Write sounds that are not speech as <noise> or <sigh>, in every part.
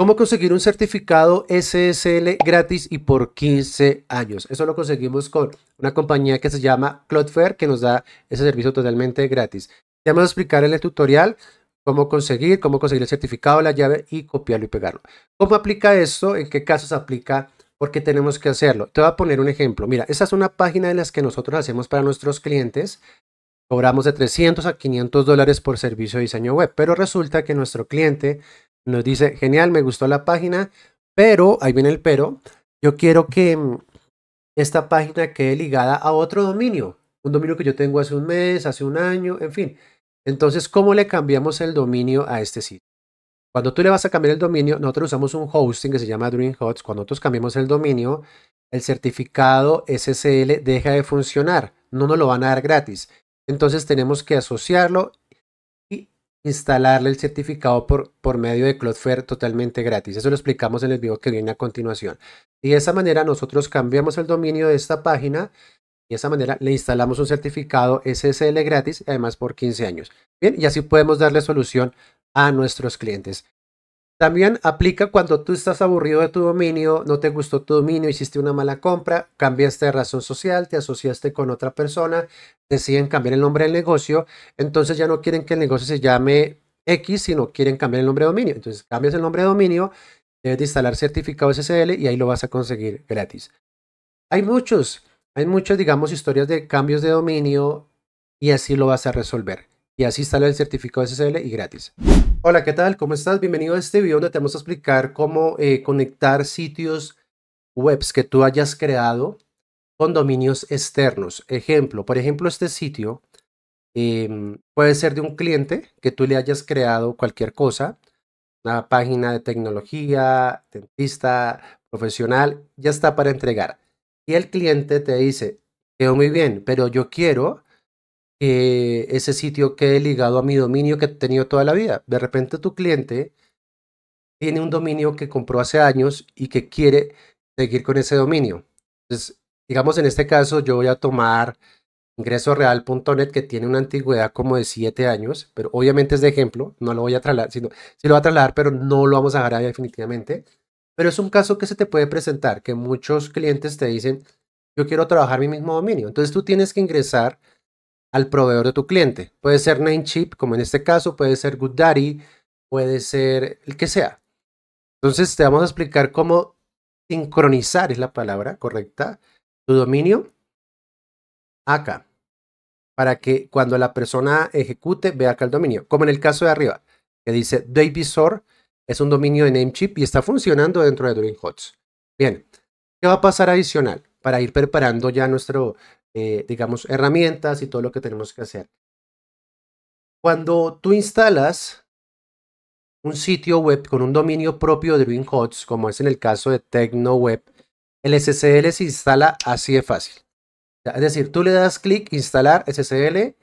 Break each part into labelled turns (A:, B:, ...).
A: ¿Cómo conseguir un certificado SSL gratis y por 15 años? Eso lo conseguimos con una compañía que se llama Cloudflare que nos da ese servicio totalmente gratis. Ya vamos a explicar en el tutorial cómo conseguir, cómo conseguir el certificado, la llave y copiarlo y pegarlo. ¿Cómo aplica esto? ¿En qué casos aplica? ¿Por qué tenemos que hacerlo? Te voy a poner un ejemplo. Mira, esta es una página de las que nosotros hacemos para nuestros clientes. Cobramos de 300 a 500 dólares por servicio de diseño web, pero resulta que nuestro cliente nos dice, genial, me gustó la página, pero, ahí viene el pero, yo quiero que mm, esta página quede ligada a otro dominio, un dominio que yo tengo hace un mes, hace un año, en fin. Entonces, ¿cómo le cambiamos el dominio a este sitio? Cuando tú le vas a cambiar el dominio, nosotros usamos un hosting que se llama DreamHots. Cuando nosotros cambiamos el dominio, el certificado SSL deja de funcionar. No nos lo van a dar gratis. Entonces tenemos que asociarlo instalarle el certificado por, por medio de Cloudflare totalmente gratis. Eso lo explicamos en el video que viene a continuación. Y de esa manera nosotros cambiamos el dominio de esta página y de esa manera le instalamos un certificado SSL gratis, además por 15 años. Bien, y así podemos darle solución a nuestros clientes. También aplica cuando tú estás aburrido de tu dominio, no te gustó tu dominio, hiciste una mala compra, cambiaste de razón social, te asociaste con otra persona, deciden cambiar el nombre del negocio, entonces ya no quieren que el negocio se llame X, sino quieren cambiar el nombre de dominio. Entonces cambias el nombre de dominio, debes de instalar certificado SSL y ahí lo vas a conseguir gratis. Hay muchos, hay muchas, digamos, historias de cambios de dominio y así lo vas a resolver y así sale el certificado SSL y gratis. Hola, ¿qué tal? ¿Cómo estás? Bienvenido a este video donde te vamos a explicar cómo eh, conectar sitios webs que tú hayas creado con dominios externos. Ejemplo, por ejemplo, este sitio em, puede ser de un cliente que tú le hayas creado cualquier cosa, una página de tecnología, dentista, profesional, ya está para entregar. Y el cliente te dice, quedó muy bien, pero yo quiero que eh, ese sitio quede ligado a mi dominio que he tenido toda la vida. De repente tu cliente tiene un dominio que compró hace años y que quiere seguir con ese dominio. Entonces, digamos en este caso yo voy a tomar ingresoreal.net que tiene una antigüedad como de 7 años, pero obviamente es de ejemplo, no lo voy a trasladar, sino sí lo voy a trasladar, pero no lo vamos a dejar ahí definitivamente. Pero es un caso que se te puede presentar, que muchos clientes te dicen, yo quiero trabajar mi mismo dominio. Entonces tú tienes que ingresar al proveedor de tu cliente. Puede ser Namecheap, como en este caso, puede ser GoodDaddy, puede ser el que sea. Entonces te vamos a explicar cómo sincronizar, es la palabra correcta, tu dominio acá, para que cuando la persona ejecute vea acá el dominio, como en el caso de arriba, que dice Davisor es un dominio de Namecheap y está funcionando dentro de DreamHots. Bien, ¿qué va a pasar adicional para ir preparando ya nuestro eh, digamos, herramientas y todo lo que tenemos que hacer. Cuando tú instalas un sitio web con un dominio propio de DreamHots como es en el caso de TecnoWeb, el SSL se instala así de fácil. Es decir, tú le das clic, instalar SSL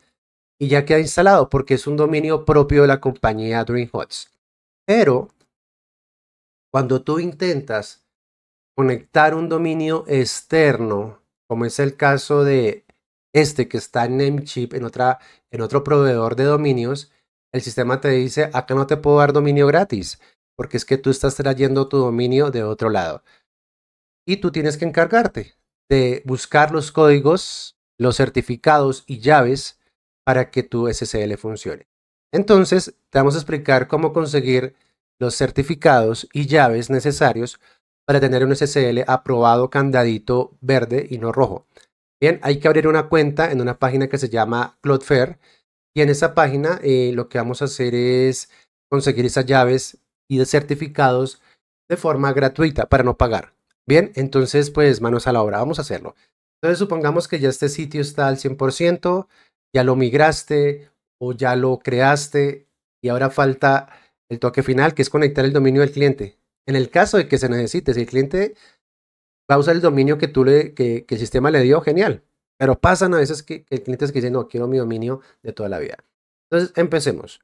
A: y ya queda instalado porque es un dominio propio de la compañía DreamHots. Pero cuando tú intentas conectar un dominio externo como es el caso de este que está en Namecheap, en, otra, en otro proveedor de dominios, el sistema te dice, acá no te puedo dar dominio gratis, porque es que tú estás trayendo tu dominio de otro lado. Y tú tienes que encargarte de buscar los códigos, los certificados y llaves para que tu SSL funcione. Entonces, te vamos a explicar cómo conseguir los certificados y llaves necesarios para tener un SSL aprobado candadito verde y no rojo. Bien, hay que abrir una cuenta en una página que se llama Cloudflare y en esa página eh, lo que vamos a hacer es conseguir esas llaves y certificados de forma gratuita para no pagar. Bien, entonces pues manos a la obra, vamos a hacerlo. Entonces supongamos que ya este sitio está al 100%, ya lo migraste o ya lo creaste y ahora falta el toque final que es conectar el dominio del cliente. En el caso de que se necesite, si el cliente va a usar el dominio que el sistema le dio, genial. Pero pasan a veces que, que el cliente es que dice, no, quiero mi dominio de toda la vida. Entonces, empecemos.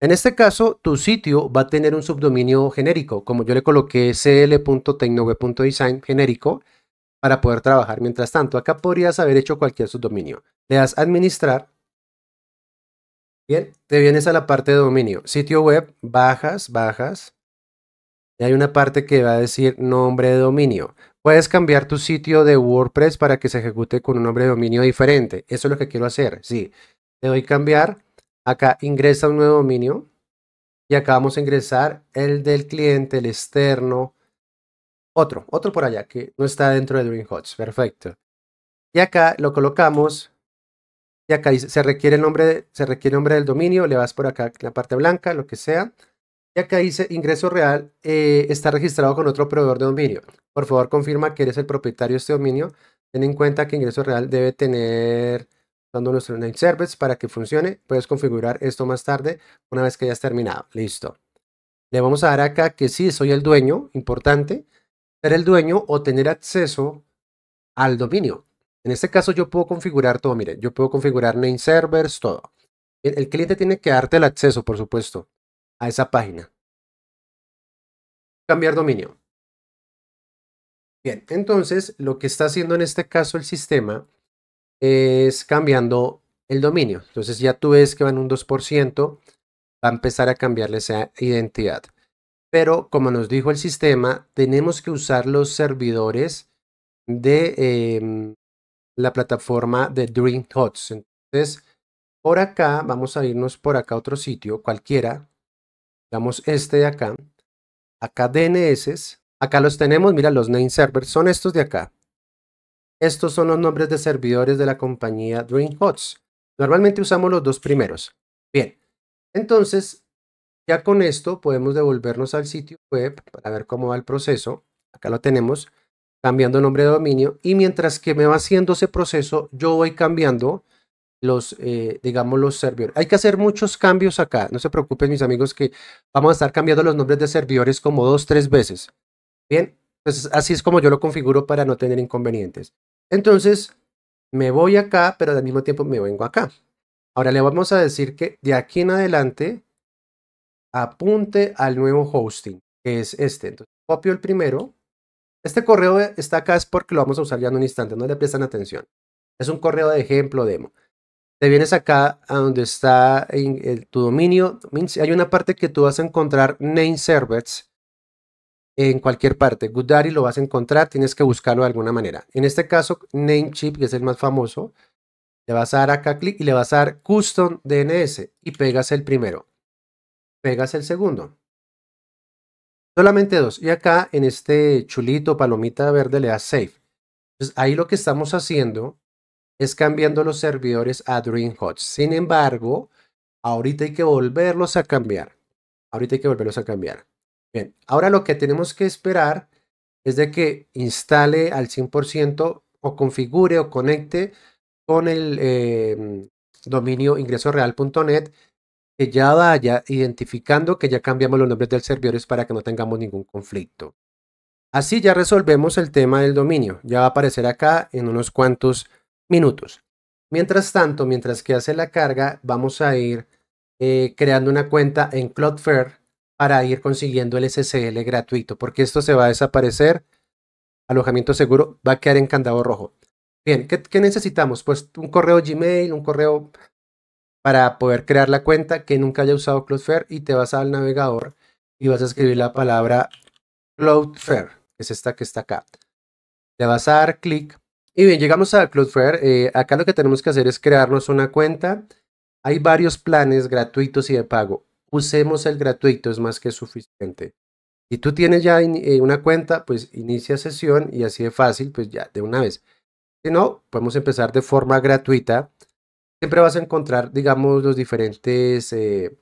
A: En este caso, tu sitio va a tener un subdominio genérico, como yo le coloqué cl.tecnoweb.design genérico para poder trabajar. Mientras tanto, acá podrías haber hecho cualquier subdominio. Le das administrar. Bien, te vienes a la parte de dominio. Sitio web, bajas, bajas, hay una parte que va a decir nombre de dominio. Puedes cambiar tu sitio de WordPress para que se ejecute con un nombre de dominio diferente. Eso es lo que quiero hacer. Sí, le doy cambiar. Acá ingresa un nuevo dominio. Y acá vamos a ingresar el del cliente, el externo. Otro, otro por allá que no está dentro de DreamHots. Perfecto. Y acá lo colocamos. Y acá se requiere el nombre, se requiere nombre del dominio. Le vas por acá, la parte blanca, lo que sea. Y acá dice ingreso real eh, está registrado con otro proveedor de dominio. Por favor, confirma que eres el propietario de este dominio. Ten en cuenta que ingreso real debe tener dando nuestro name service para que funcione. Puedes configurar esto más tarde una vez que hayas terminado. Listo. Le vamos a dar acá que sí, soy el dueño, importante, ser el dueño o tener acceso al dominio. En este caso yo puedo configurar todo, Mire, yo puedo configurar name servers, todo. El cliente
B: tiene que darte el acceso, por supuesto a esa página. Cambiar dominio. Bien, entonces lo que está haciendo en este caso el
A: sistema es cambiando el dominio. Entonces ya tú ves que van un 2%, va a empezar a cambiarle esa identidad. Pero como nos dijo el sistema, tenemos que usar los servidores de em, la plataforma de DreamHots. Entonces, por acá, vamos a irnos por acá a otro sitio, cualquiera, digamos este de acá, acá DNS, acá los tenemos, mira los name servers, son estos de acá. Estos son los nombres de servidores de la compañía DreamHots. Normalmente usamos los dos primeros. Bien, entonces ya con esto podemos devolvernos al sitio web para ver cómo va el proceso. Acá lo tenemos, cambiando nombre de dominio. Y mientras que me va haciendo ese proceso, yo voy cambiando los, eh, digamos, los servidores. Hay que hacer muchos cambios acá. No se preocupen, mis amigos, que vamos a estar cambiando los nombres de servidores como dos, tres veces. Bien, pues así es como yo lo configuro para no tener inconvenientes. Entonces, me voy acá, pero al mismo tiempo me vengo acá. Ahora le vamos a decir que de aquí en adelante apunte al nuevo hosting, que es este. Entonces, copio el primero. Este correo está acá es porque lo vamos a usar ya en un instante, no le prestan atención. Es un correo de ejemplo demo te vienes acá a donde está eh, tu dominio. Hay una parte que tú vas a encontrar name servers en cualquier parte. godaddy lo vas a encontrar, tienes que buscarlo de alguna manera. En este caso, Namecheap, que es el más famoso, le vas a dar acá clic y le vas a dar Custom DNS y pegas el primero. Pegas el segundo. Solamente dos. Y acá en este chulito, palomita verde, le das Save. Entonces ahí lo que estamos haciendo es cambiando los servidores a DreamHost. Sin embargo, ahorita hay que volverlos a cambiar. Ahorita hay que volverlos a cambiar. Bien, ahora lo que tenemos que esperar es de que instale al 100% o configure o conecte con el em, dominio ingresoreal.net que ya vaya identificando que ya cambiamos los nombres del servidores para que no tengamos ningún conflicto. Así ya resolvemos el tema del dominio. Ya va a aparecer acá en unos cuantos minutos. Mientras tanto, mientras que hace la carga, vamos a ir eh, creando una cuenta en Cloudflare para ir consiguiendo el SSL gratuito, porque esto se va a desaparecer. Alojamiento seguro va a quedar en candado rojo. Bien, ¿qué, necesitamos? Pues un correo Gmail, un correo para poder crear la cuenta que nunca haya usado Cloudflare y te vas al navegador y vas a escribir la palabra Cloudflare, que es esta que está acá. Le vas a dar clic y bien, llegamos a Cloudflare. Eh, acá lo que tenemos que hacer es crearnos una cuenta. Hay varios planes gratuitos y de pago. Usemos el gratuito, es más que suficiente. Si tú tienes ya eh, una cuenta, pues inicia sesión y así de fácil, pues ya de una vez. Si no, podemos empezar de forma gratuita. Siempre vas a encontrar, digamos, los diferentes, eh,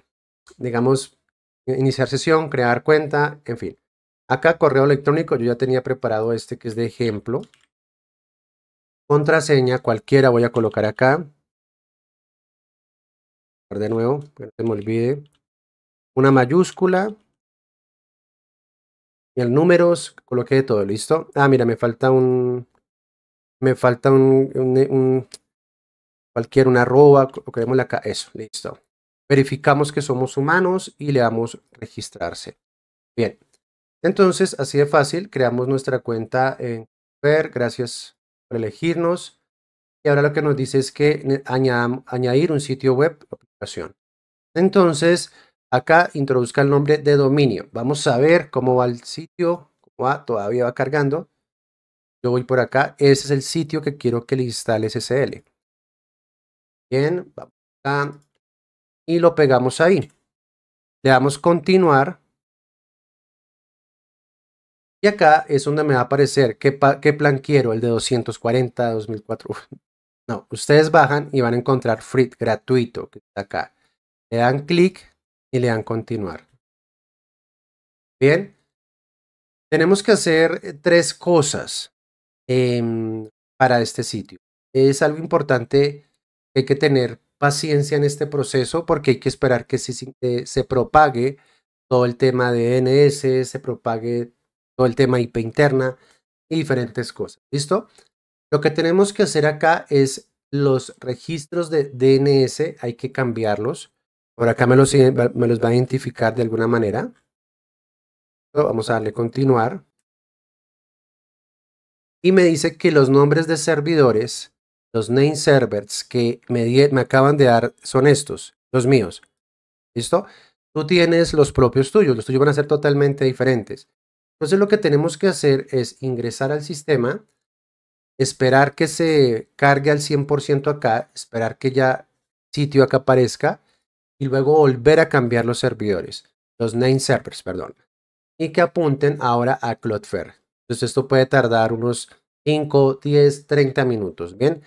A: digamos, iniciar sesión, crear cuenta, en fin.
B: Acá correo electrónico, yo ya tenía preparado este que es de ejemplo. Contraseña cualquiera voy a colocar acá. De nuevo, que no se me olvide. Una mayúscula. Y el números, coloqué todo, listo. Ah, mira, me falta un... Me falta
A: un... un, un cualquier, una arroba, coloquemos acá, eso, listo. Verificamos que somos humanos y le damos registrarse. Bien, entonces así de fácil, creamos nuestra cuenta en Ver, gracias elegirnos. Y ahora lo que nos dice es que añadir un sitio web aplicación. Entonces, acá introduzca el nombre de dominio. Vamos a ver cómo va el
B: sitio. Va, todavía va cargando. Yo voy por acá. Ese es el sitio que quiero que le instale SSL. Bien, vamos acá. Y lo pegamos ahí. Le damos continuar. Y acá es donde me va a aparecer qué, plan quiero, el de 240, 2004. No, ustedes bajan y van a encontrar Free gratuito que está acá. Le dan clic y le dan continuar. Bien. Tenemos que hacer eh, tres cosas em, para este sitio.
A: Es algo importante hay que tener paciencia en este proceso porque hay que esperar que se, eh, se propague todo el tema de DNS, se propague todo el tema IP interna y diferentes cosas. ¿Listo? Lo que tenemos que hacer acá es los registros de DNS, hay que cambiarlos.
B: Por acá me los, va a identificar de alguna manera. Vamos a darle continuar. Y me dice que los nombres de servidores,
A: los name servers que me, me acaban de dar son estos, los míos. ¿Listo? Tú tienes los propios tuyos, los tuyos van a ser totalmente diferentes. Entonces lo que tenemos que hacer es ingresar al sistema, esperar que se cargue al 100% acá, esperar que ya sitio acá aparezca y luego volver a cambiar los servidores, los name servers, perdón, y que apunten ahora a Cloudflare. Entonces esto puede tardar unos 5, 10, 30 minutos, ¿bien?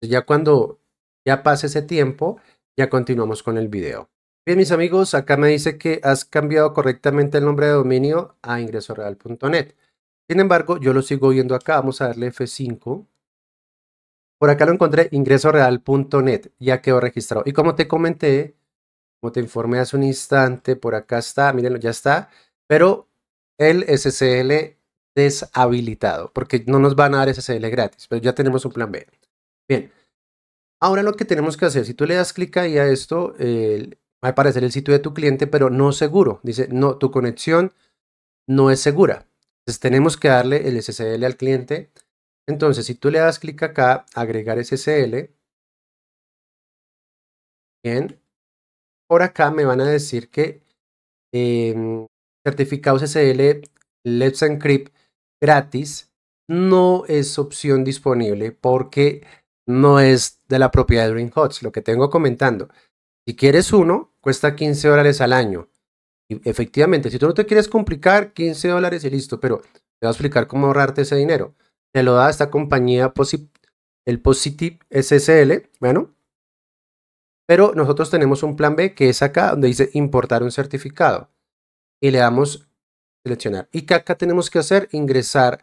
A: Entonces, ya cuando ya pase ese tiempo, ya continuamos con el video. Bien, mis amigos, acá me dice que has cambiado correctamente el nombre de dominio a ingresoreal.net. Sin embargo, yo lo sigo viendo acá. Vamos a darle F5. Por acá lo encontré, ingresoreal.net. Ya quedó registrado. Y como te comenté, como te informé hace un instante, por acá está, mírenlo, ya está. Pero el SSL deshabilitado, porque no nos van a dar SSL gratis, pero ya tenemos un plan B. Bien, ahora lo que tenemos que hacer, si tú le das clic ahí a esto, el Va a aparecer el sitio de tu cliente, pero no seguro. Dice, no, tu conexión no es segura.
B: Entonces tenemos que darle el SSL al cliente. Entonces, si tú le das clic acá, agregar SSL. Bien. Por acá me van a decir que certificado em, certificados SSL
A: Let's Encrypt gratis no es opción disponible porque no es de la propiedad de DreamHots, lo que tengo comentando. Si quieres uno, cuesta 15 dólares al año. Y efectivamente, si tú no te quieres complicar, 15 dólares y listo, pero te voy a explicar cómo ahorrarte ese dinero. Te lo da esta compañía, el Positive SSL, bueno. Pero nosotros tenemos un plan B que es acá, donde dice importar un certificado. Y le damos seleccionar. Y que acá tenemos que hacer ingresar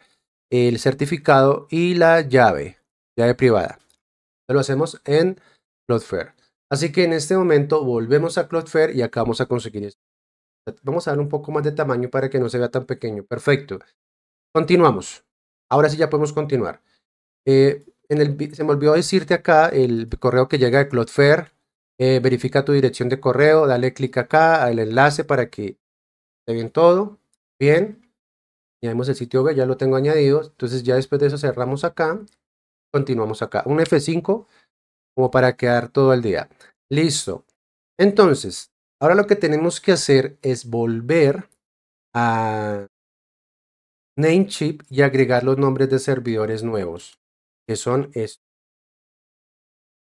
A: el certificado y la llave, llave privada. Lo hacemos en Cloudflare. Así que en este momento volvemos a Cloudflare y acá vamos a conseguir esto. Vamos a darle un poco más de tamaño para que no se vea tan pequeño. Perfecto. Continuamos. Ahora sí ya podemos continuar. Eh, se me olvidó decirte acá el correo que llega de Cloudflare. Eh, verifica tu dirección de correo, dale clic acá al enlace para que esté bien todo. Bien. Añadimos el sitio web, ya lo tengo añadido. Entonces ya después de eso cerramos acá. Continuamos acá. Un F5 como para quedar todo el día. Listo. Entonces, ahora lo que tenemos que hacer es volver a Namecheap y agregar los nombres de servidores nuevos, que son estos.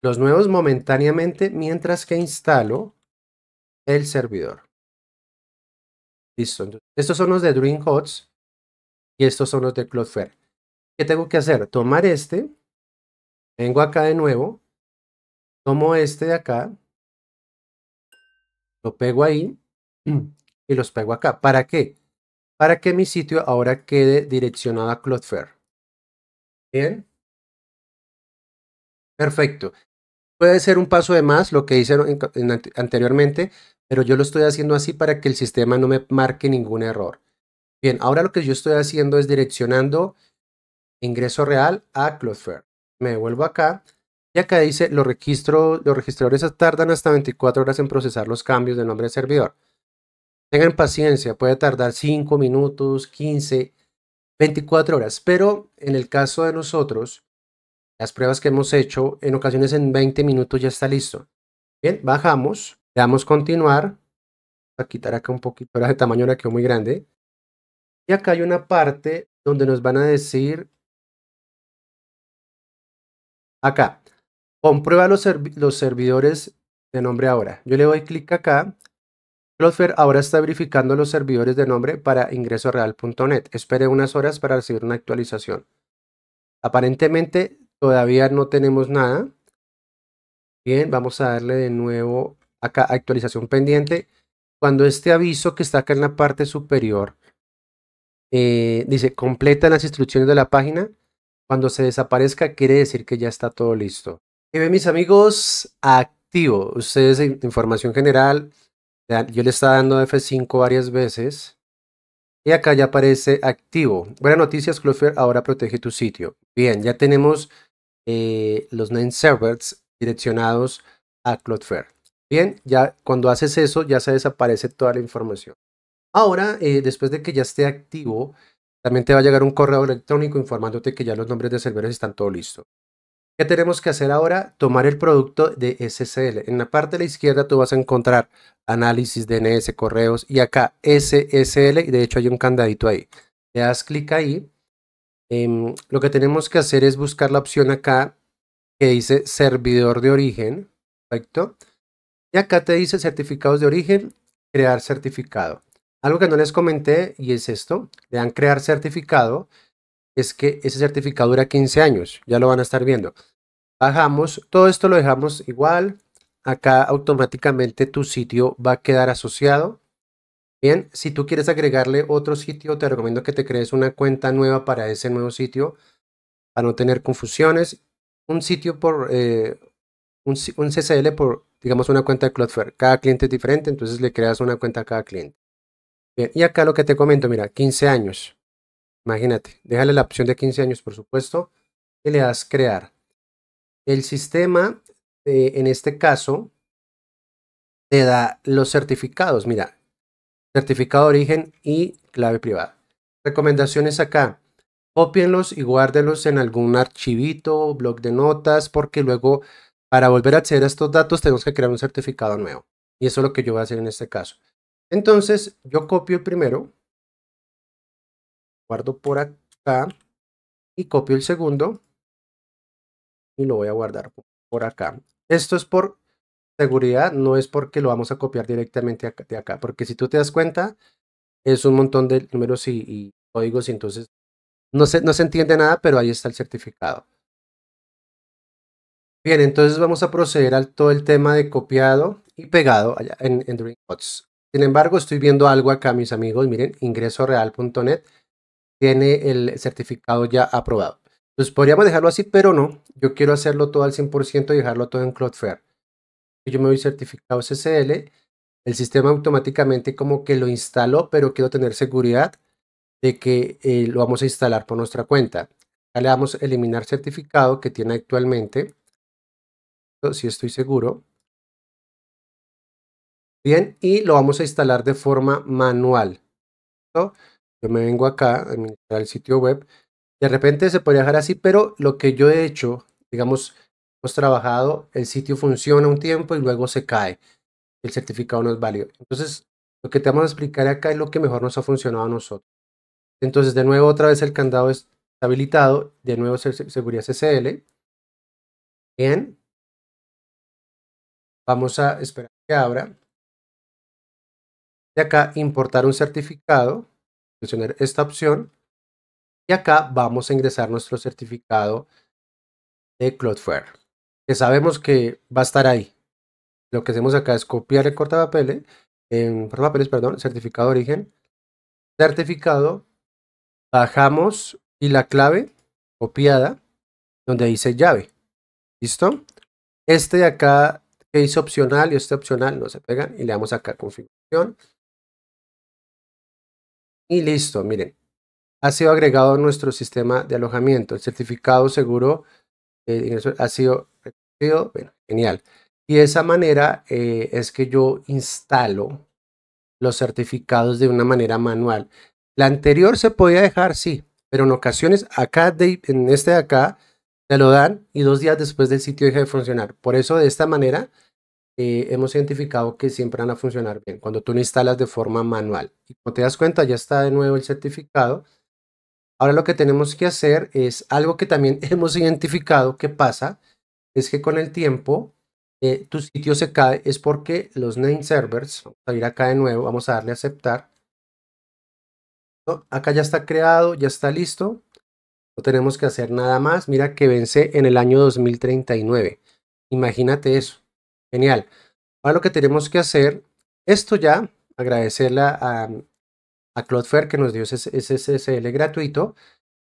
B: Los nuevos momentáneamente mientras que instalo el servidor. Listo. estos son los de DreamHots y estos son los de Cloudflare. ¿Qué tengo que hacer? Tomar este. Vengo acá de nuevo Tomo este de acá, lo pego ahí <clears throat> y los pego acá. ¿Para qué? Para que mi sitio ahora quede direccionado a Cloudflare. Bien. Perfecto. Puede ser un paso de más lo que hice anteriormente,
A: pero yo lo estoy haciendo así para que el sistema no me marque ningún error. Bien, ahora lo que yo estoy haciendo es direccionando ingreso real a Cloudflare. Me vuelvo acá, y acá dice, los, registros, los registradores tardan hasta 24 horas en procesar los cambios del nombre de servidor. Tengan paciencia, puede tardar 5 minutos, 15, 24 horas. Pero en el caso de nosotros, las pruebas que hemos hecho, en ocasiones en 20 minutos ya está listo. Bien, bajamos, le damos
B: continuar. Voy a quitar acá un poquito, ahora de tamaño ahora quedó muy grande. Y acá hay una parte donde nos van a decir... Acá, comprueba los, servidores de nombre ahora. Yo le doy clic
A: acá. Cloudflare ahora está verificando los servidores de nombre para ingresoreal.net. Espere unas horas para recibir una actualización. Aparentemente todavía no tenemos nada. Bien, vamos a darle de nuevo acá actualización pendiente. Cuando este aviso que está acá en la parte superior eh, dice completa las instrucciones de la página, cuando se desaparezca quiere decir que ya está todo listo. Y bien, mis amigos, activo. Ustedes información general, yo le estaba dando F5 varias veces. Y acá ya aparece activo. Buenas noticias, Cloudflare ahora protege tu sitio. Bien, ya tenemos eh, los nine servers direccionados a Cloudflare. Bien, ya cuando haces eso, ya se desaparece toda la información. Ahora, eh, después de que ya esté activo, también te va a llegar un correo electrónico informándote que ya los nombres de servidores están todo listos. ¿Qué tenemos que hacer ahora? Tomar el producto de SSL. En la parte de la izquierda tú vas a encontrar análisis, DNS, correos y acá SSL. Y de hecho hay un candadito ahí. Le das clic ahí. Em, lo que tenemos que hacer es buscar la opción acá que dice servidor de origen. Perfecto. Y acá te dice certificados de origen, crear certificado. Algo que no les comenté y es esto. Le dan crear certificado es que ese certificado dura 15 años, ya lo van a estar viendo. Bajamos, todo esto lo dejamos igual, acá automáticamente tu sitio va a quedar asociado. Bien, si tú quieres agregarle otro sitio, te recomiendo que te crees una cuenta nueva para ese nuevo sitio, para no tener confusiones. Un sitio por, eh, un, un CCL por, digamos, una cuenta de Cloudflare. Cada cliente es diferente, entonces le creas una cuenta a cada cliente. Bien, y acá lo que te comento, mira, 15 años.
B: Imagínate, déjale la opción de 15 años, por supuesto, y le das crear. El sistema, eh, en este caso, te da
A: los certificados. Mira, certificado de origen y clave privada. Recomendaciones acá. Copienlos y guárdelos en algún archivito, blog de notas, porque luego para volver a acceder a estos datos tenemos que crear un certificado nuevo. Y eso es lo que yo
B: voy a hacer en este caso. Entonces, yo copio el primero, guardo por acá y copio el segundo y lo voy a guardar por acá. Esto es por seguridad, no es porque lo vamos a copiar
A: directamente de acá, porque si tú te das cuenta, es un montón de números y, códigos y entonces no se, no se entiende nada, pero ahí está el certificado. Bien, entonces vamos a proceder al todo el tema de copiado y pegado en, en Sin embargo, estoy viendo algo acá, mis amigos. Miren, ingresoreal.net tiene el certificado ya aprobado. pues podríamos dejarlo así, pero no. Yo quiero hacerlo todo al 100% y dejarlo todo en Cloudflare. Yo me doy certificado ssl El sistema automáticamente como que lo instaló, pero quiero tener seguridad de que
B: eh, lo vamos a instalar por nuestra cuenta. Acá le damos eliminar certificado que tiene actualmente. Si estoy seguro. Bien, y lo vamos a instalar de forma manual yo me vengo acá,
A: al sitio web, de repente se podría dejar así, pero lo que yo he hecho, digamos, hemos trabajado, el sitio funciona un tiempo y luego se cae, el certificado no es válido. Entonces, lo que te vamos a explicar acá es lo que mejor nos ha funcionado a nosotros. Entonces,
B: de nuevo, otra vez el candado es habilitado, de nuevo seguridad ssl Bien. Vamos a esperar que abra. De acá, importar un certificado seleccionar esta opción y acá vamos a ingresar nuestro certificado de Cloudflare,
A: que sabemos que va a estar ahí. Lo que hacemos acá es copiar el cortapapeles, en papeles, perdón, certificado de origen, certificado, bajamos y la clave copiada donde dice llave.
B: ¿Listo? Este de acá que dice opcional y este opcional no se pegan y le damos acá configuración y listo, miren, ha sido agregado a nuestro sistema de alojamiento. El certificado seguro eh, ha
A: sido genial. Y de esa manera eh, es que yo instalo los certificados de una manera manual. La anterior se podía dejar, sí, pero en ocasiones acá, en este de acá, te lo dan y dos días después del sitio deja de funcionar. Por eso de esta manera eh, hemos identificado que siempre van a funcionar bien cuando tú lo instalas de forma manual. Y como te das cuenta, ya está de nuevo el certificado. Ahora lo que tenemos que hacer es algo que también <laughs> hemos identificado que pasa, es que con el tiempo eh, tu sitio se cae, es porque los name servers, vamos a ir acá de nuevo, vamos a darle a aceptar. Acá ya está creado, ya está listo, no tenemos que hacer nada más. Mira que vence en el año 2039. Imagínate eso. Genial. Ahora lo que tenemos que hacer, esto ya, agradecerle a, claude Cloudflare que nos dio ese SSL gratuito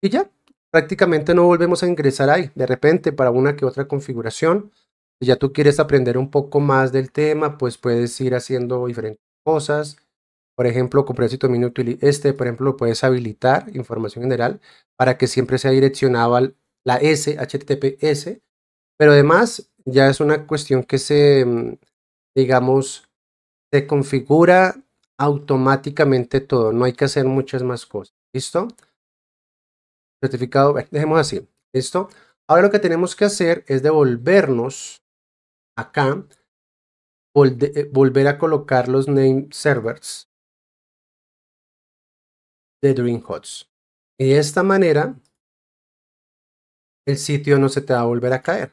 A: y ya, prácticamente no volvemos a ingresar ahí. De repente, para una que otra configuración, si ya tú quieres aprender un poco más del tema, pues puedes ir haciendo diferentes cosas. Por ejemplo, comprar Mini este, por ejemplo, lo puedes habilitar, información general, para que siempre sea direccionado a la S, HTTPS. Pero además, ya es una cuestión que se, mm, digamos, se configura automáticamente todo. No hay que hacer muchas más cosas. ¿Listo?
B: Certificado, dejemos así. ¿Listo? Ahora lo que tenemos que hacer es devolvernos acá, eh, volver a colocar los name servers de DreamHots. Y de esta manera, el sitio no se te va a volver a caer.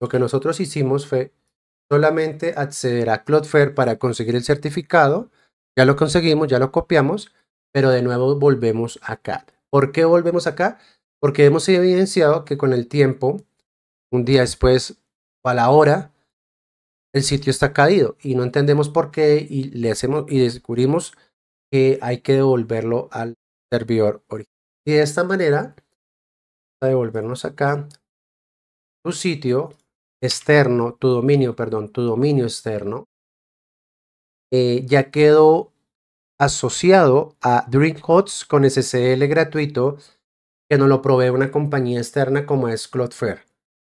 A: Lo que nosotros hicimos fue solamente acceder a Cloudflare para conseguir el certificado. Ya lo conseguimos, ya lo copiamos, pero de nuevo volvemos acá. ¿Por qué volvemos acá? Porque hemos evidenciado que con el tiempo, un día después o a la hora, el sitio está caído y no entendemos por qué y le hacemos y descubrimos que hay que devolverlo al
B: servidor original. Y de esta manera, a devolvernos acá tu sitio externo, tu dominio, perdón, tu dominio externo,
A: eh, ya quedó asociado a DreamHots con SSL gratuito que nos lo provee una compañía externa como es Cloudflare.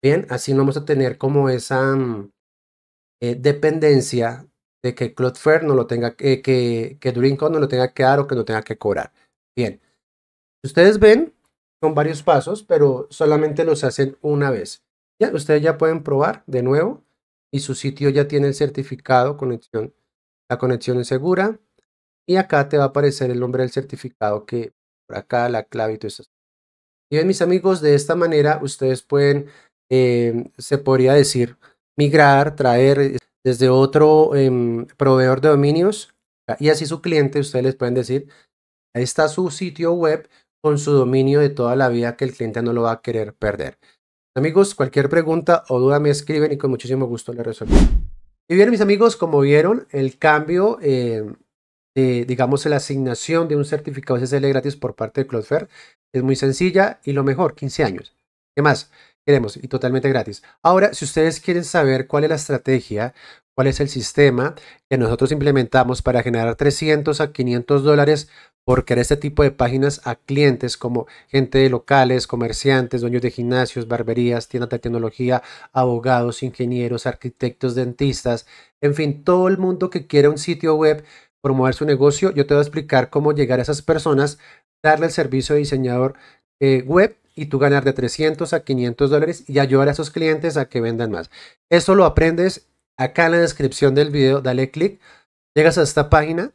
A: Bien, así no vamos a tener como esa mm, eh, dependencia de que Cloudflare no lo tenga eh, que que no lo tenga que dar o que no tenga que cobrar. Bien, ustedes ven son varios pasos, pero solamente los hacen una vez ustedes ya pueden probar de nuevo y su sitio ya tiene el certificado conexión. La conexión es segura y acá te va a aparecer el nombre del certificado que por acá la clave y todo eso. Y bien, mis amigos, de esta manera ustedes pueden, em, se podría decir, migrar, traer eh, desde otro em, proveedor de dominios ah, y así su cliente, ustedes les pueden decir, ahí está su sitio web con su dominio de toda la vida que el cliente no lo va a querer perder. Amigos, cualquier pregunta o duda me escriben y con muchísimo gusto la resuelvo. Y bien, mis amigos, como vieron, el cambio eh, de, digamos, la asignación de un certificado SSL gratis por parte de Cloudflare es muy sencilla y lo mejor, 15 años. ¿Qué más? queremos y totalmente gratis. Ahora, si ustedes quieren saber cuál es la estrategia, cuál es el sistema que nosotros implementamos para generar 300 a 500 dólares por crear este tipo de páginas a clientes como gente de locales, comerciantes, dueños de gimnasios, barberías, tiendas de tecnología, abogados, ingenieros, arquitectos, dentistas, en fin, todo el mundo que quiera un sitio web promover su negocio, yo te voy a explicar cómo llegar a esas personas, darle el servicio de diseñador eh, web y tú ganar de 300 a 500 dólares y ayudar a esos clientes a que vendan más. Esto lo aprendes acá en la descripción del video, dale clic, llegas a esta página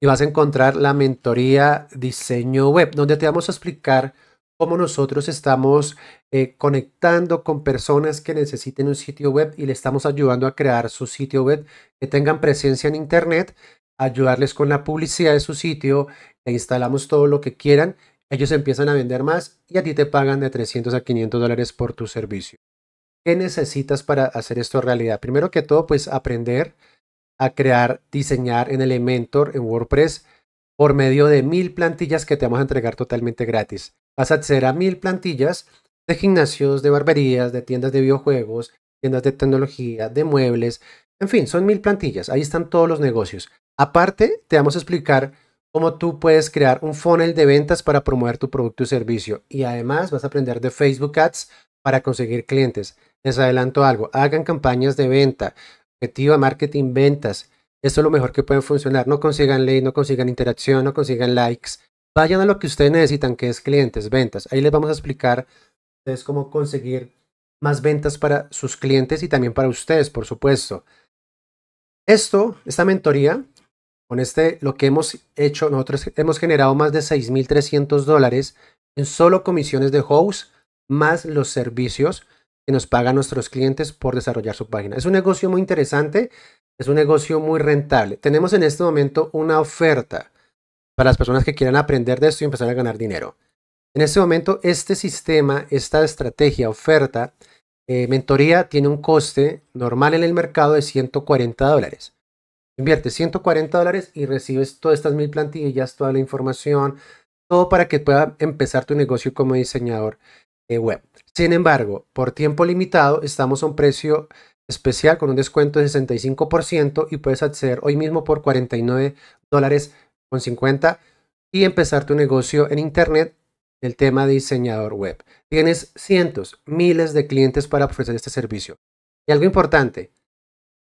A: y vas a encontrar la mentoría diseño web, donde te vamos a explicar cómo nosotros estamos eh, conectando con personas que necesiten un sitio web y le estamos ayudando a crear su sitio web, que tengan presencia en Internet, ayudarles con la publicidad de su sitio, e instalamos todo lo que quieran ellos empiezan a vender más y a ti te pagan de 300 a 500 dólares por tu servicio. ¿Qué necesitas para hacer esto realidad? Primero que todo, pues aprender a crear, diseñar en Elementor, en WordPress, por medio de mil plantillas que te vamos a entregar totalmente gratis. Vas a acceder a mil plantillas de gimnasios, de barberías, de tiendas de videojuegos, tiendas de tecnología, de muebles. En fin, son mil plantillas. Ahí están todos los negocios. Aparte, te vamos a explicar cómo tú puedes crear un funnel de ventas para promover tu producto y servicio. Y además vas a aprender de Facebook Ads para conseguir clientes. Les adelanto algo, hagan campañas de venta, objetiva marketing, ventas. Esto es lo mejor que pueden funcionar. No consigan ley, no consigan interacción, no consigan likes. Vayan a lo que ustedes necesitan, que es clientes, ventas. Ahí les vamos a explicar ustedes cómo conseguir más ventas para sus clientes y también para ustedes, por supuesto. Esto, esta mentoría, con este, lo que hemos hecho, nosotros hemos generado más de 6.300 dólares en solo comisiones de host, más los servicios que nos pagan nuestros clientes por desarrollar su página. Es un negocio muy interesante, es un negocio muy rentable. Tenemos en este momento una oferta para las personas que quieran aprender de esto y empezar a ganar dinero. En este momento, este sistema, esta estrategia, oferta, eh, mentoría, tiene un coste normal en el mercado de 140 dólares. Invierte 140 dólares y recibes todas estas mil plantillas, toda la información, todo para que pueda empezar tu negocio como diseñador web. Sin embargo, por tiempo limitado, estamos a un precio especial con un descuento de 65% y puedes acceder hoy mismo por 49 dólares con 50 y empezar tu negocio en internet el tema de diseñador web. Tienes cientos, miles de clientes para ofrecer este servicio. Y algo importante,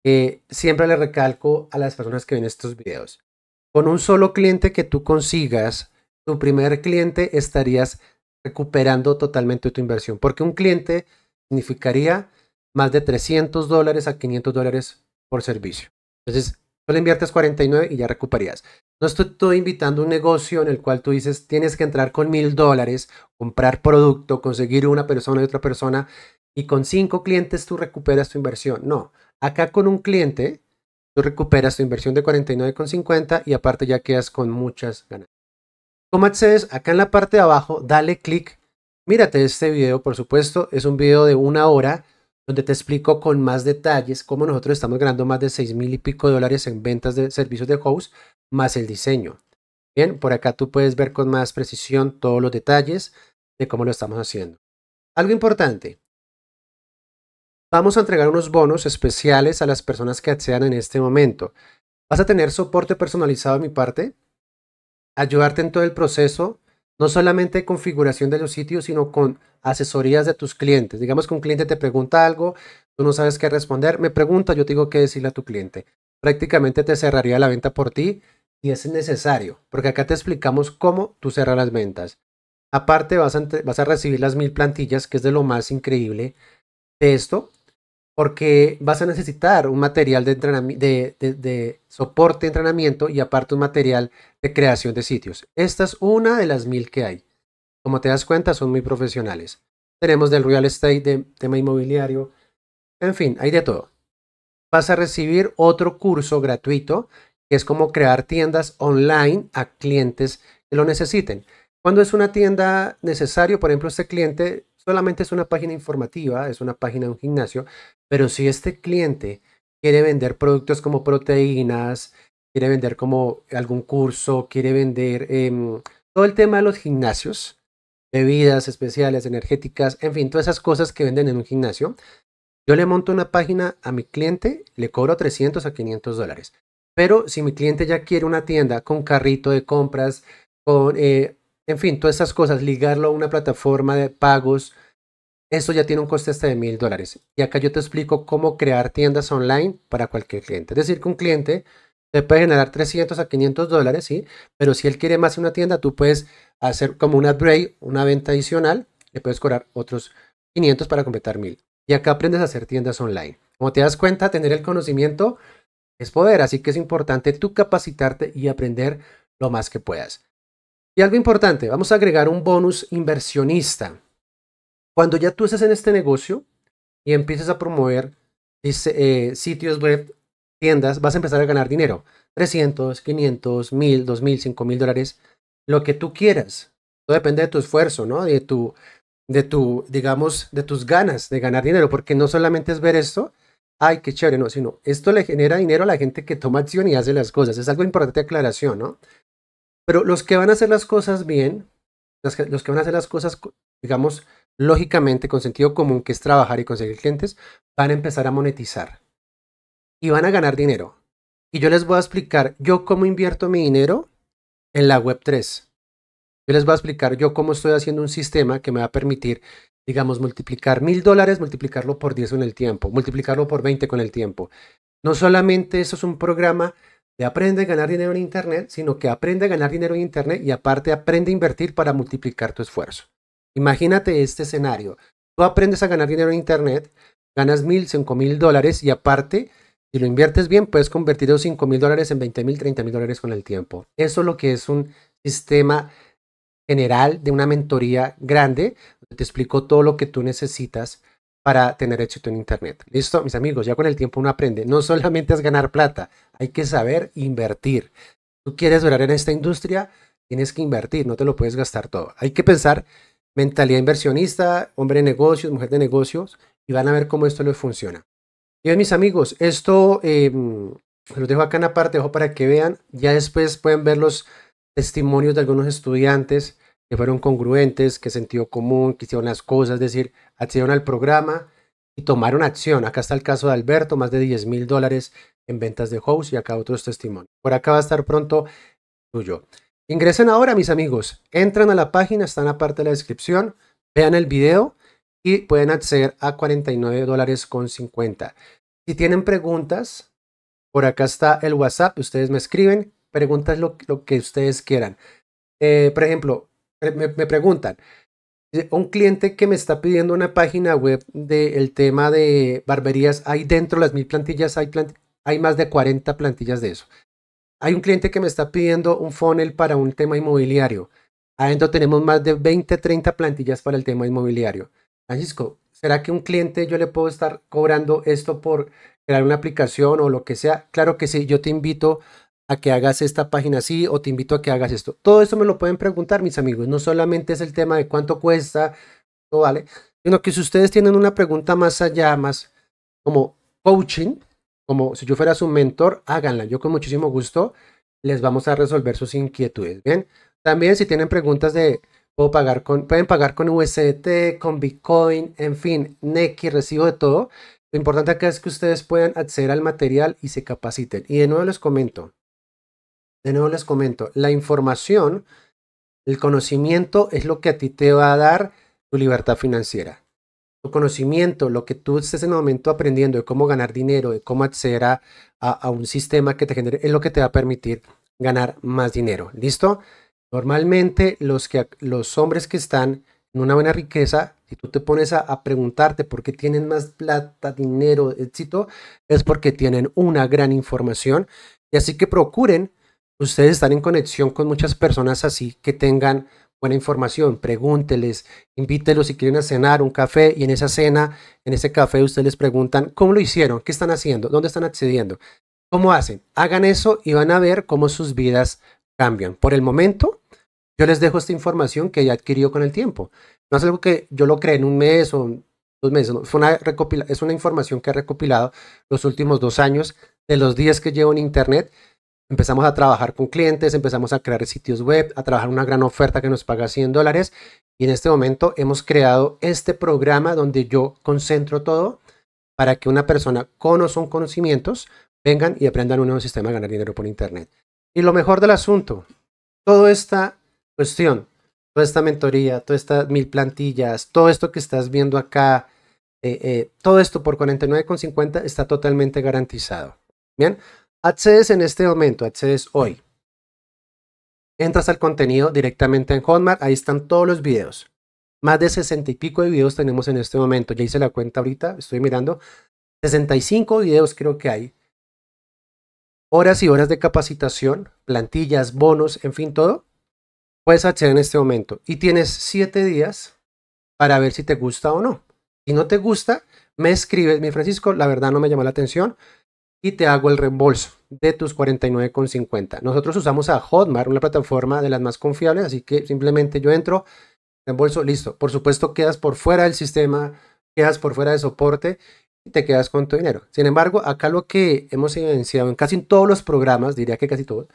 A: eh, siempre le recalco a las personas que ven estos videos, con un solo cliente que tú consigas, tu primer cliente estarías recuperando totalmente tu inversión, porque un cliente significaría más de 300 dólares a 500 dólares por servicio. Entonces, tú inviertes 49 y ya recuperarías. No estoy, estoy invitando un negocio en el cual tú dices, tienes que entrar con 1000 dólares, comprar producto, conseguir una persona y otra persona, y con cinco clientes tú recuperas tu inversión. No, Acá con un cliente, tú recuperas tu inversión de 49,50 y aparte ya quedas con muchas ganancias. ¿Cómo accedes? Acá en la parte de abajo, dale clic. Mírate este video, por supuesto, es un video de una hora donde te explico con más detalles cómo nosotros estamos ganando más de 6 mil y pico dólares en ventas de servicios de host más el diseño. Bien, por acá tú puedes ver con más precisión todos los detalles de cómo lo estamos haciendo. Algo importante, Vamos a entregar unos bonos especiales a las personas que accedan en este momento. Vas a tener soporte personalizado de mi parte, ayudarte en todo el proceso, no solamente configuración de los sitios, sino con asesorías de tus clientes. Digamos que un cliente te pregunta algo, tú no sabes qué responder, me pregunta, yo digo que decirle a tu cliente. Prácticamente te cerraría la venta por ti y es necesario, porque acá te explicamos cómo tú cerras las ventas. Aparte, vas a recibir las mil plantillas, que es de lo más increíble de esto porque vas a necesitar un material de, soporte de entrenamiento y aparte un material de creación de sitios. Esta es una de las mil que hay. Como te das cuenta, son muy profesionales. Tenemos del real estate, de tema inmobiliario, en fin, hay de todo. Vas a recibir otro curso gratuito, que es como crear tiendas online a clientes que lo necesiten. Cuando es una tienda necesario, por ejemplo, este cliente solamente es una página informativa, es una página de un gimnasio, pero si este cliente quiere vender productos como proteínas, quiere vender como algún curso, quiere vender em, todo el tema de los gimnasios, bebidas especiales, energéticas, en fin, todas esas cosas que venden en un gimnasio, yo le monto una página a mi cliente, le cobro 300 a 500 dólares. Pero si mi cliente ya quiere una tienda con carrito de compras, con eh, en fin, todas esas cosas, ligarlo a una plataforma de pagos, eso ya tiene un coste hasta de mil dólares. Y acá yo te explico cómo crear tiendas online para cualquier cliente. Es decir, que un cliente te puede generar 300 a 500 dólares, ¿sí? Pero si él quiere más una tienda, tú puedes hacer como una upgrade, una venta adicional, le puedes cobrar otros 500 para completar mil. Y acá aprendes a hacer tiendas online. Como te das cuenta, tener el conocimiento es poder, así que es importante tú capacitarte y aprender lo más que puedas. Y algo importante, vamos a agregar un bonus inversionista. Cuando ya tú estés en este negocio y empieces a promover eh, sitios web, tiendas, vas a empezar a ganar dinero. 300, 500, 1000, 2000, 5000 dólares, lo que tú quieras. Todo depende de tu esfuerzo, ¿no? De tu, de tu, digamos, de tus ganas de ganar dinero, porque no solamente es ver esto, ay, qué chévere, no, sino esto le genera dinero a la gente que toma acción y hace las cosas. Es algo importante de aclaración, ¿no? Pero los que van a hacer las cosas bien, los que, van a hacer las cosas, digamos, lógicamente, con sentido común, que es trabajar y conseguir clientes, van a empezar a monetizar y van a ganar dinero. Y yo les voy a explicar yo cómo invierto mi dinero en la web 3. Yo les voy a explicar yo cómo estoy haciendo un sistema que me va a permitir, digamos, multiplicar mil dólares, multiplicarlo por 10 en el tiempo, multiplicarlo por 20 con el tiempo. No solamente eso es un programa aprende a ganar dinero en Internet, sino que aprende a ganar dinero en Internet y aparte aprende a invertir para multiplicar tu esfuerzo. Imagínate este escenario. Tú aprendes a ganar dinero en Internet, ganas mil, cinco mil dólares y aparte, si lo inviertes bien, puedes convertir esos cinco mil dólares en veinte mil, 30 mil dólares con el tiempo. Eso es lo que es un sistema general de una mentoría grande. Te explico todo lo que tú necesitas para tener éxito en Internet. Listo, mis amigos, ya con el tiempo uno aprende. No solamente es ganar plata, hay que saber invertir. Tú quieres durar en esta industria, tienes que invertir, no te lo puedes gastar todo. Hay que pensar mentalidad inversionista, hombre de negocios, mujer de negocios, y van a ver cómo esto les funciona. Bien, mis amigos, esto em, lo dejo acá en la parte, dejo para que vean. Ya después pueden ver los testimonios de algunos estudiantes que fueron congruentes, que sentido común, que hicieron las cosas, es decir, accedieron al programa y tomaron acción. Acá está el caso de Alberto, más de 10 mil dólares en ventas de hosts y acá otros testimonios. Por acá va a estar pronto tuyo. Ingresen ahora, mis amigos, entran a la página, están aparte de la descripción, vean el video y pueden acceder a 49 dólares con 50. Si tienen preguntas, por acá está el WhatsApp, ustedes me escriben, preguntas lo, que ustedes quieran. Eh, por ejemplo, me, preguntan, un cliente que me está pidiendo una página web del tema de barberías, hay dentro las mil plantillas, hay, más de 40 plantillas de eso. Hay un cliente que me está pidiendo un funnel para un tema inmobiliario. Adentro tenemos más de 20, 30 plantillas para el tema inmobiliario. Francisco, ¿será que un cliente yo le puedo estar cobrando esto por crear una aplicación o lo que sea? Claro que sí, yo te invito a que hagas esta página así o te invito a que hagas esto. Todo eso me lo pueden preguntar, mis amigos. No solamente es el tema de cuánto cuesta, no vale, sino que si ustedes tienen una pregunta más allá, más como coaching, como si yo fuera su mentor, háganla. Yo con muchísimo gusto les vamos a resolver sus inquietudes. Bien, también si tienen preguntas de puedo pagar con, pueden pagar con USDT, con Bitcoin, en fin, Neki, recibo de todo. Lo importante acá es que ustedes puedan acceder al material y se capaciten. Y de nuevo les comento, de nuevo les comento, la información, el conocimiento es lo que a ti te va a dar tu libertad financiera. Tu conocimiento, lo que tú estés en el momento aprendiendo de cómo ganar dinero, de cómo acceder a, un sistema que te genere, es lo que te va a permitir ganar más dinero. ¿Listo? Normalmente los, que, los hombres que están en una buena riqueza, si tú te pones a, a, preguntarte por qué tienen más plata, dinero, éxito, es porque tienen una gran información. Y así que procuren ustedes están en conexión con muchas personas así que tengan buena información, pregúnteles, invítelos si quieren a cenar, un café, y en esa cena, en ese café, ustedes les preguntan cómo lo hicieron, qué están haciendo, dónde están accediendo, cómo hacen. Hagan eso y van a ver cómo sus vidas cambian. Por el momento, yo les dejo esta información que ya adquirido con el tiempo. No es algo que yo lo creé en un mes o dos meses, es una información que he recopilado los últimos dos años de los días que llevo en Internet Empezamos a trabajar con clientes, empezamos a crear sitios web, a trabajar una gran oferta que nos paga 100 dólares. Y en este momento hemos creado este programa donde yo concentro todo para que una persona con o son conocimientos vengan y aprendan un nuevo sistema de ganar dinero por Internet. Y lo mejor del asunto, toda esta cuestión, toda esta mentoría, todas estas mil plantillas, todo esto que estás viendo acá, eh, eh, todo esto por 49,50 está totalmente garantizado. Bien, Accedes en este momento, accedes hoy. Entras al contenido directamente en Hotmart, ahí están todos los videos. Más de 60 y pico de videos tenemos en este momento. Ya hice la cuenta ahorita, estoy mirando. 65 videos creo que hay. Horas y horas de capacitación, plantillas, bonos, en fin, todo. Puedes acceder en este momento. Y tienes 7 días para ver si te gusta o no. Si no te gusta, me escribes, mi Francisco, la verdad no me llama la atención y te hago el reembolso de tus 49,50. Nosotros usamos a Hotmart, una plataforma de las más confiables, así que simplemente yo entro, reembolso, listo. Por supuesto, quedas por fuera del sistema, quedas por fuera de soporte y te quedas con tu dinero. Sin embargo, acá lo que hemos evidenciado en casi todos los programas, diría que casi todos,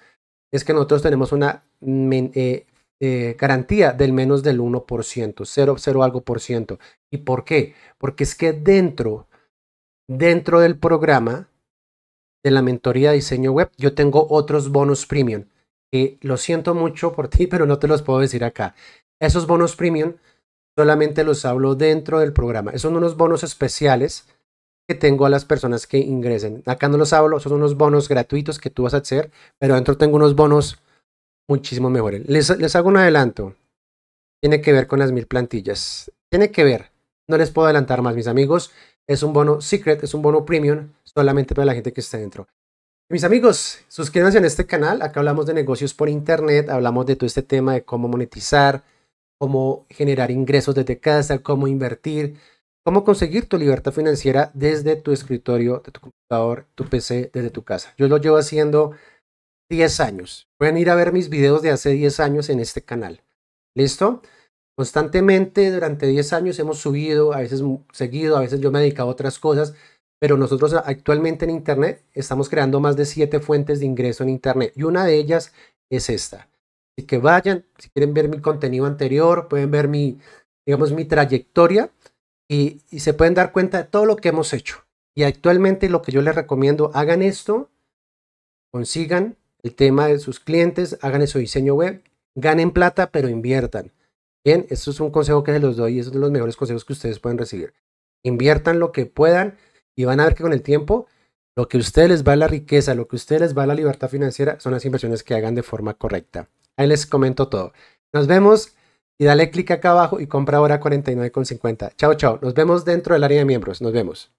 A: es que nosotros tenemos una eh, eh, garantía del menos del 1%, 0, algo por ciento. ¿Y por qué? Porque es que dentro, dentro del programa, de la mentoría de diseño web, yo tengo otros bonos premium. Que lo siento mucho por <laughs> ti, pero no te los puedo decir acá. Esos bonos premium solamente los hablo dentro del programa. Esos son unos bonos especiales que tengo a las personas que ingresen. Acá no los hablo, son unos bonos gratuitos que tú vas a hacer, pero dentro tengo unos bonos muchísimo mejores. Les, les hago un adelanto. Tiene que ver con las mil plantillas. Tiene que ver. No les puedo adelantar más, mis amigos es un bono secret, es un bono premium solamente para la gente que está dentro. Mis amigos, suscríbanse en este canal. Acá hablamos de negocios por internet, hablamos de todo este tema de cómo monetizar, cómo generar ingresos desde casa, cómo invertir, cómo conseguir tu libertad financiera desde tu escritorio, de tu computador, tu PC, desde tu casa. Yo lo llevo haciendo 10 años. Pueden ir a ver mis videos de hace 10 años en este canal. ¿Listo? Constantemente durante 10 años hemos subido, a veces seguido, a veces yo me he dedicado a otras cosas, pero nosotros actualmente en Internet estamos creando más de 7 fuentes de ingreso en Internet y una de ellas es esta. Así que vayan, si quieren ver mi contenido anterior, pueden ver mi, digamos, mi trayectoria y, y se pueden dar cuenta de todo lo que hemos hecho. Y actualmente lo que yo les recomiendo, hagan esto, consigan el tema de sus clientes, hagan su diseño web, ganen plata, pero inviertan. Bien, esto es un consejo que se los doy y es uno de los mejores consejos que ustedes pueden recibir. Inviertan lo que puedan y van a ver que con el tiempo lo que a ustedes les va a la riqueza, lo que a ustedes les va a la libertad financiera son las inversiones que hagan de forma correcta. Ahí les comento todo. Nos vemos
B: y dale clic acá abajo y compra ahora 49,50. Chao, chao. Nos vemos dentro del área de miembros. Nos vemos.